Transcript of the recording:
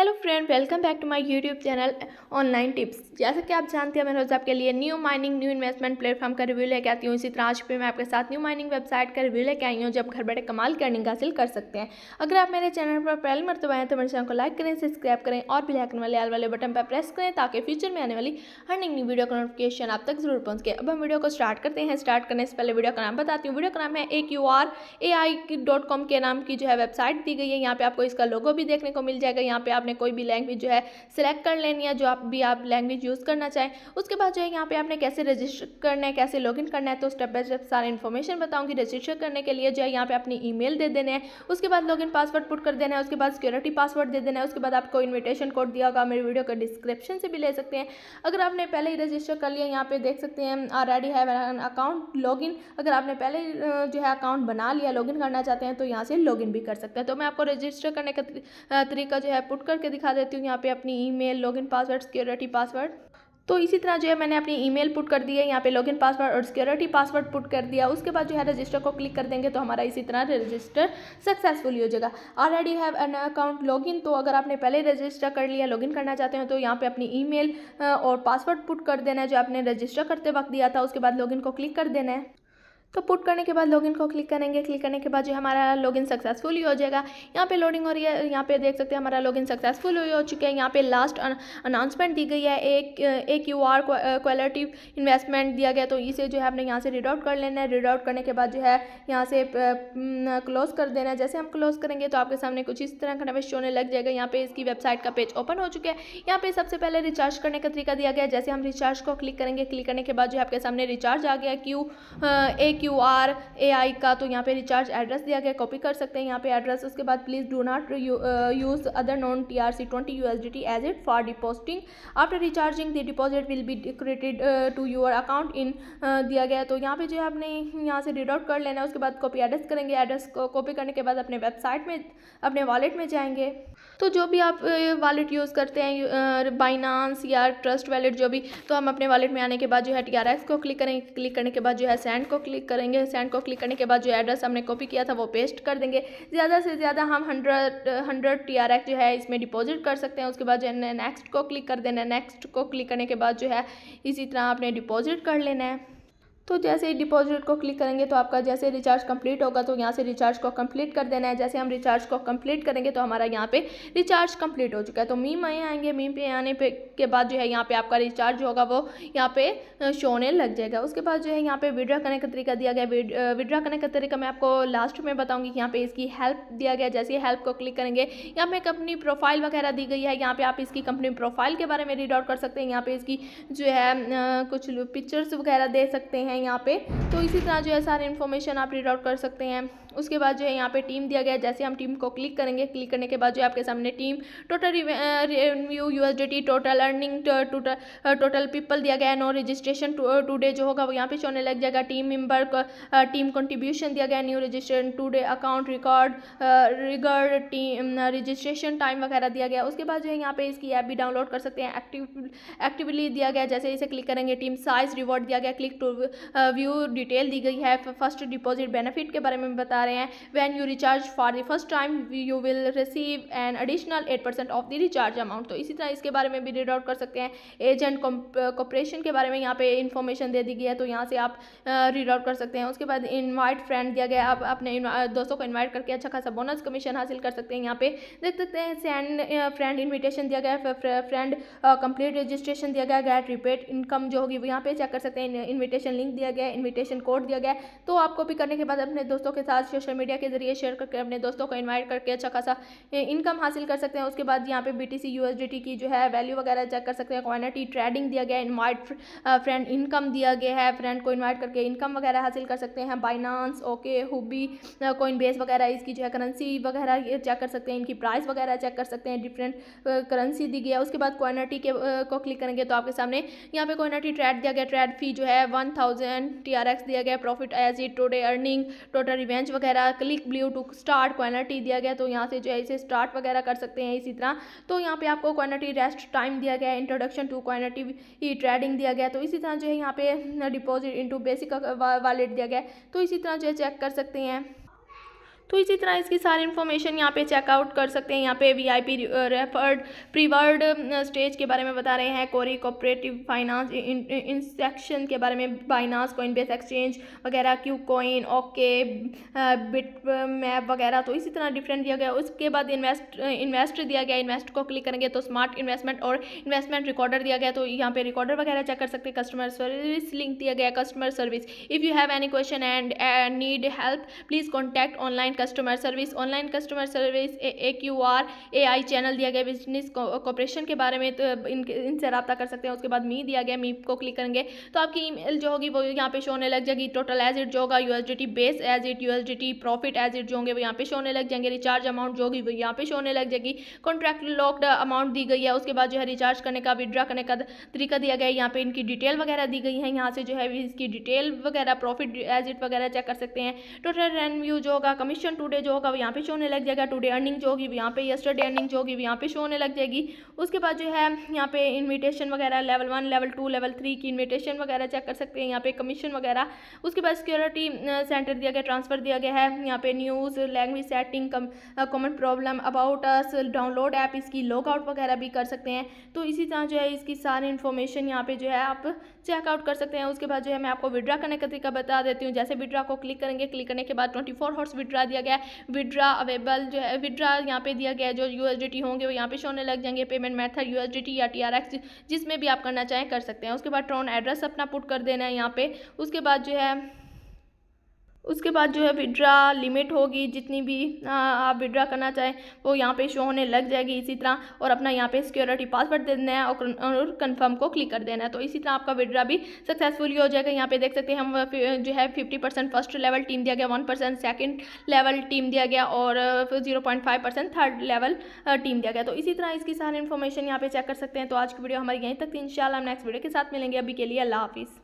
hello friend welcome back to my YouTube channel online tips जैसा कि आप जानते हैं मैं रोज़ आपके लिए new mining new investment platform का रिव्यू लेके आती हूँ इसी तरह आज पे मैं आपके साथ न्यू माइनिंग वेबसाइट का रिव्यू लेके आई हूँ जब घर बैठे कमाल की अर्निंग हासिल कर सकते हैं अगर आप मेरे चैनल पर पहले मरतब हैं तो मेरे चैनल को लाइक करें सब्सक्राइब करें और भी आइकन वाले आल वाले बटन पर प्रेस करें ताकि फ्यूचर में आने वाली हर नई वीडियो का नोटिफिकेशन आप तक जरूर पहुंचे अब हम वीडियो को स्टार्ट करते हैं स्टार्ट करने से पहले वीडियो का नाम बताती हूँ वीडियो का नाम है एक U R A I dot com के नाम की जो है वेबसाइट दी गई है यहाँ पर आपको इसका लोगो भी देखने को मिल जाएगा यहाँ पे आप आपने कोई भी लैंग्वेज जो है सिलेक्ट कर लेनी है जो आप भी आप लैंग्वेज यूज़ करना चाहें उसके बाद जो है यहाँ पे आपने कैसे रजिस्टर करना है कैसे लॉगिन करना है तो स्टेप बाय स्टेप सारी इन्फॉर्मेशन बताऊँगी रजिस्टर करने के लिए जो है यहाँ पर अपनी ई दे देना है उसके बाद लॉगिन पासवर्ड पुट कर देना है उसके बाद सिक्योरिटी पासवर्ड दे देना है उसके बाद आपको इन्विटेशन कोड दिया होगा मेरे वीडियो का डिस्क्रिप्शन से भी ले सकते हैं अगर आपने पहले ही रजिस्टर कर लिया यहाँ पर देख सकते हैं already have an account log अगर आपने पहले जो है अकाउंट बना लिया लॉगिन करना चाहते हैं तो यहाँ से लॉगिन भी कर सकते हैं तो मैं आपको रजिस्टर करने का तरीका जो है पुट कर करके दिखा देती हूँ यहाँ पे अपनी email login password security password तो इसी तरह जो है मैंने अपनी ईमेल पुट कर दी है यहाँ पे लॉगिन पासवर्ड और सिक्योरिटी पासवर्ड पुट कर दिया उसके बाद जो है रजिस्टर को क्लिक कर देंगे तो हमारा इसी तरह रजिस्टर सक्सेसफुल हो जाएगा already have an account login तो अगर आपने पहले रजिस्टर कर लिया लॉगिन करना चाहते हैं तो यहाँ पे अपनी मेल और पासवर्ड पुट कर देना है जो आपने रजिस्टर करते वक्त दिया था उसके बाद लॉगिन को क्लिक कर देना है तो पुट करने के बाद लॉगिन को क्लिक करेंगे क्लिक करने के बाद जो हमारा लॉगिन सक्सेसफुली हो जाएगा यहाँ पे लोडिंग हो रही है यहाँ पे देख सकते हैं हमारा लॉगिन सक्सेसफुल हो चुका है यहाँ पे लास्ट अनाउंसमेंट दी गई है एक एक यू आर क्वालिटी इन्वेस्टमेंट दिया गया तो इसे जो है हमने यहाँ से रीड आउट कर लेना है रीड आउट करने के बाद जो है यहाँ से क्लोज कर देना है जैसे हम क्लोज करेंगे तो आपके सामने कुछ इस तरह का नवेश होने लग जाएगा यहाँ पे इसकी वेबसाइट का पेज ओपन हो चुका है यहाँ पे सबसे पहले रिचार्ज करने का तरीका दिया गया जैसे हम रिचार्ज को क्लिक करेंगे क्लिक करने के बाद जो है आपके सामने रिचार्ज आ गया क्यू एक क्यू आर ए आई का तो यहाँ पे रिचार्ज एड्रेस दिया गया कॉपी कर सकते हैं यहाँ पे एड्रेस उसके बाद please do not use other non T R C twenty U S D T as it for depositing after recharging the deposit will be credited to your account in दिया गया तो यहाँ पे जो है आपने यहाँ से डिड आउट कर लेना है उसके बाद कॉपी एड्रेस करेंगे एड्रेस को कॉपी करने के बाद अपने वेबसाइट में अपने वॉलेट में जाएंगे तो जो भी आप वॉलेट uh, यूज़ करते हैं बाइनांस uh, या ट्रस्ट वॉलेट जो भी तो हम अपने वॉलेट में आने के बाद जो है टी आर एक्स को क्लिक करेंगे क्लिक करने के बाद जो है सेंड को क्लिक करेंगे सेंड को क्लिक करने के बाद जो एड्रेस हमने कॉपी किया था वो पेस्ट कर देंगे ज़्यादा से ज़्यादा हम hundred hundred T R X जो है इसमें डिपॉजिट कर सकते हैं उसके बाद जो है नेक्स्ट को क्लिक कर देना है नेक्स्ट को क्लिक करने के बाद जो है इसी तरह आपने डिपॉजिट कर लेना है तो जैसे ही डिपॉजिट को क्लिक करेंगे तो आपका जैसे रिचार्ज कंप्लीट होगा तो यहाँ से रिचार्ज को कंप्लीट कर देना है जैसे हम रिचार्ज को कंप्लीट करेंगे तो हमारा यहाँ पे रिचार्ज कंप्लीट हो चुका है तो मीम आए आएंगे मीम पे आने पे के बाद जो है यहाँ पे आपका रिचार्ज होगा वो यहाँ पे शोने लग जाएगा उसके बाद जो है यहाँ पे विड्रा करने का तरीका दिया गया विड्रा करने का तरीका मैं आपको लास्ट में बताऊँगी कि यहाँ पे इसकी हेल्प दिया गया जैसे हेल्प को क्लिक करेंगे यहाँ पे कंपनी प्रोफाइल वगैरह दी गई है यहाँ पे आप इसकी कंपनी प्रोफाइल के बारे में रीड आउट कर सकते हैं यहाँ पे इसकी जो है कुछ पिक्चर्स वगैरह दे सकते हैं यहाँ पे तो इसी तरह जो है सारे इन्फॉर्मेशन आप रीड आउट कर सकते हैं उसके बाद जो है यहाँ पे टीम दिया गया जैसे हम टीम को क्लिक करेंगे क्लिक करने के बाद जो है आपके सामने team total revenue T total earning total total people दिया गया नो रजिस्ट्रेशन डे जो होगा वो यहाँ पे शोने लग जाएगा टीम मेम्बर टीम कंट्रीब्यूशन दिया गया new registration day account record regard team registration time वगैरह दिया गया उसके बाद जो है यहाँ पे इसकी ऐप भी डाउनलोड कर सकते हैं एक्टिव एक्टिवली दिया गया जैसे इसे क्लिक करेंगे टीम साइज रिवॉर्ड दिया गया क्लिक टू व्यू डिटेल दी गई है फर्स्ट डिपॉजिट बेनिफिट के बारे में बता रहे रहे हैं when you recharge for the first time you will receive an additional eight percent of the recharge amount तो इसी तरह इसके बारे में भी रीड आउट कर सकते हैं एजेंट कॉपरेशन uh, के बारे में यहाँ पे इन्फॉर्मेशन दे दी गई है तो यहाँ से आप रीड uh, आउट कर सकते हैं उसके बाद इन्वाइट फ्रेंड दिया गया आप अपने uh, दोस्तों को इन्वाइट करके अच्छा खासा बोनस कमीशन हासिल कर सकते हैं यहाँ पे देख सकते हैं सेंड फ्रेंड इन्विटेशन दिया गया फ्रेंड कंप्लीट रजिस्ट्रेशन दिया गया गैट रिपेट इनकम जो होगी वो यहाँ पे चेक कर सकते हैं इन्विटेशन लिंक दिया गया इन्विटेशन कोड दिया गया तो आपको भी करने के बाद अपने दोस्तों के साथ सोशल मीडिया के जरिए शेयर करके अपने दोस्तों को इनवाइट करके अच्छा खासा इनकम हासिल कर सकते हैं उसके बाद यहाँ पे बी टी की जो है वैल्यू वगैरह चेक कर सकते हैं क्वानिटी ट्रेडिंग दिया गया इन्वाइट फ्रेंड इनकम दिया गया है फ्रेंड को इन्वाइट करके इनकम वगैरह हासिल कर सकते हैं Binance okay Huobi Coinbase वगैरह इसकी जो है करेंसी वगैरह चेक कर सकते हैं इनकी प्राइस वगैरह चेक कर सकते हैं डिफरेंट करेंसी दी गई है उसके बाद क्वानिटी के को क्लिक करेंगे तो आपके सामने यहाँ पे क्वानिटी ट्रेड दिया गया ट्रेड फी जो है वन थाउजेंड टी दिया गया profit as it today earning total revenge वगैरह click blue to start quantity दिया गया तो यहाँ से जो है इसे स्टार्ट वगैरह कर सकते हैं इसी तरह तो यहाँ पे आपको क्वानिटी रेस्ट टाइम दिया गया इंट्रोडक्शन टू क्वानिटी ट्रेडिंग दिया गया तो इसी तरह जो है यहाँ पे डिपॉजिट इंटू बेसिक वॉलेट दिया गया तो इसी तरह जो है चेक कर सकते हैं तो इसी तरह इसकी सारी इन्फॉर्मेशन यहाँ पे चेकआउट कर सकते हैं यहाँ पे वीआईपी रेफर्ड प्रीवर्ड स्टेज के बारे में बता रहे हैं कोरी कोऑपरेटिव फाइनेंस इंस्टेक्शन के बारे में बाइनास कोइन बेस एक्सचेंज वगैरह KuCoin okay bit map वगैरह तो इसी तरह डिफरेंट दिया गया उसके बाद इन्वेस्ट इन्वेस्टर uh, दिया गया इन्वेस्ट को क्लिक करेंगे तो स्मार्ट इन्वेस्टमेंट और इन्वेस्टमेंट रिकॉर्डर दिया गया तो यहाँ पे रिकॉर्डर वगैरह चेक कर सकते हैं कस्टमर सर्विस लिंक दिया गया customer service if you have any question and need help please contact online customer service online customer service A Q R A I channel दिया गया बिजनेस कॉपरेशन के बारे में तो इन इनसे रब्ता कर सकते हैं उसके बाद मी दिया गया मी को क्लिक करेंगे तो आपकी ईमेल जो होगी वो यहाँ पे शो होने लग जाएगी टोटल एज इट जो होगा T base as it USDT profit as it जो होंगे वो यहाँ पे शो होने लग जाएंगे रिचार्ज अमाउंट जो होगी वो यहाँ पे शो होने लग जाएगी कॉन्ट्रैक्ट लॉकड अमाउंट दी गई है उसके बाद जो है रिचार्ज करने का विड्रा करने का तरीका दिया गया है यहाँ पे इनकी डिटेल वगैरह दी गई है यहाँ से जो है इसकी डिटेल वगैरह प्रॉफिट एज इट वगैरह चेक कर सकते हैं टोटल रेवेन्यू जो होगा कमीशन एक्शन टुडे जो होगा वो यहाँ पे शो होने लग जाएगा टुडे अर्निंग जो होगी यहाँ पे यस्टरडे अर्निंग जो होगी यहाँ पे शो होने लग जाएगी उसके बाद जो है यहाँ पे इन्विटेशन वगैरह level one level two level three की इन्विटेशन वगैरह चेक कर सकते हैं यहाँ पे कमीशन वगैरह उसके बाद सिक्योरिटी सेंटर दिया गया ट्रांसफ़र दिया गया है यहाँ पे news language setting common problem about us download app इसकी लॉकआउट वगैरह भी कर सकते हैं तो इसी तरह जो है इसकी सारी इन्फॉर्मेशन यहाँ पे जो है आप चेकआउट कर सकते हैं उसके बाद जो है मैं आपको विड्रा करने का तरीका बता देती हूँ जैसे विड्रा को क्लिक करेंगे क्लिक करने के बाद ट्वेंटी फोर हॉर्स विड्रा दिया दिया गया है विड्रा अवेबल जो है विड्रा यहाँ पे दिया गया है जो यू होंगे वो यहाँ पे शोने लग जाएंगे पेमेंट मेथड यू या टी जिसमें भी आप करना चाहें कर सकते हैं उसके बाद ट्रॉन एड्रेस अपना पुट कर देना है यहाँ पे उसके बाद जो है उसके बाद जो है विड्रा लिमिट होगी जितनी भी आ, आप विड्रा करना चाहें वो यहाँ पे शो होने लग जाएगी इसी तरह और अपना यहाँ पे सिक्योरिटी पासवर्ड दे देना है और कंफर्म को क्लिक कर देना है तो इसी तरह आपका विड्रा भी सक्सेसफुली हो जाएगा यहाँ पे देख सकते हैं हम जो है fifty percent first level team दिया गया one percent second level team दिया गया और zero point five percent third level team दिया गया तो इसी तरह इसकी सारी इन्फॉर्मेशन यहाँ पर चेक कर सकते हैं तो आज की वीडियो हमारी यहीं तक थी इन नेक्स्ट वीडियो के साथ मिलेंगे अभी के लिए अल्लाह हाफिज़